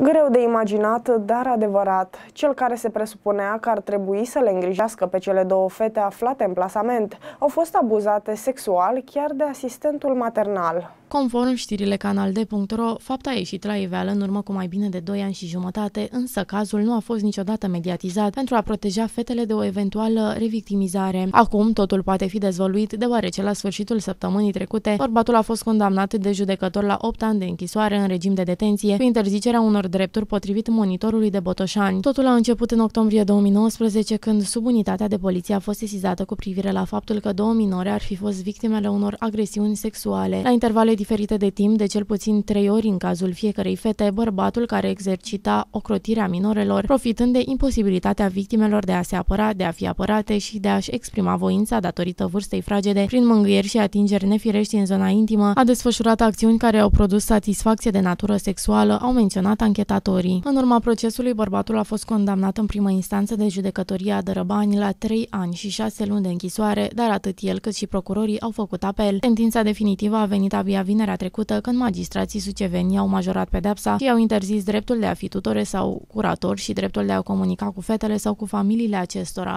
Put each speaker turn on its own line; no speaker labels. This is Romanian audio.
Greu de imaginat, dar adevărat. Cel care se presupunea că ar trebui să le îngrijească pe cele două fete aflate în plasament au fost abuzate sexual chiar de asistentul maternal.
Conform știrile canalde.ro, fapta a ieșit la iveală în urmă cu mai bine de 2 ani și jumătate, însă cazul nu a fost niciodată mediatizat pentru a proteja fetele de o eventuală revictimizare. Acum totul poate fi dezvăluit, deoarece la sfârșitul săptămânii trecute, bărbatul a fost condamnat de judecător la 8 ani de închisoare în regim de detenție, cu interzicerea unor drepturi potrivit monitorului de Botoșani. Totul a început în octombrie 2019, când subunitatea de poliție a fost sesizată cu privire la faptul că două minore ar fi fost victimele unor agresiuni sexuale. La intervale diferite de timp de cel puțin trei ori în cazul fiecarei fete, bărbatul care exercita ocrotirea minorelor, profitând de imposibilitatea victimelor de a se apăra, de a fi apărate și de a-și exprima voința datorită vârstei fragede, prin mângâieri și atingeri nefirești în zona intimă, a desfășurat acțiuni care au produs satisfacție de natură sexuală, au menționat anchetatorii. În urma procesului, bărbatul a fost condamnat în primă instanță de judecătoria Dărăbani la 3 ani și 6 luni de închisoare, dar atât el cât și procurorii au făcut apel. Sentința definitivă a venit abia vinerea trecută când magistrații suceveni au majorat pedepsa și au interzis dreptul de a fi tutore sau curator și dreptul de a comunica cu fetele sau cu familiile acestora.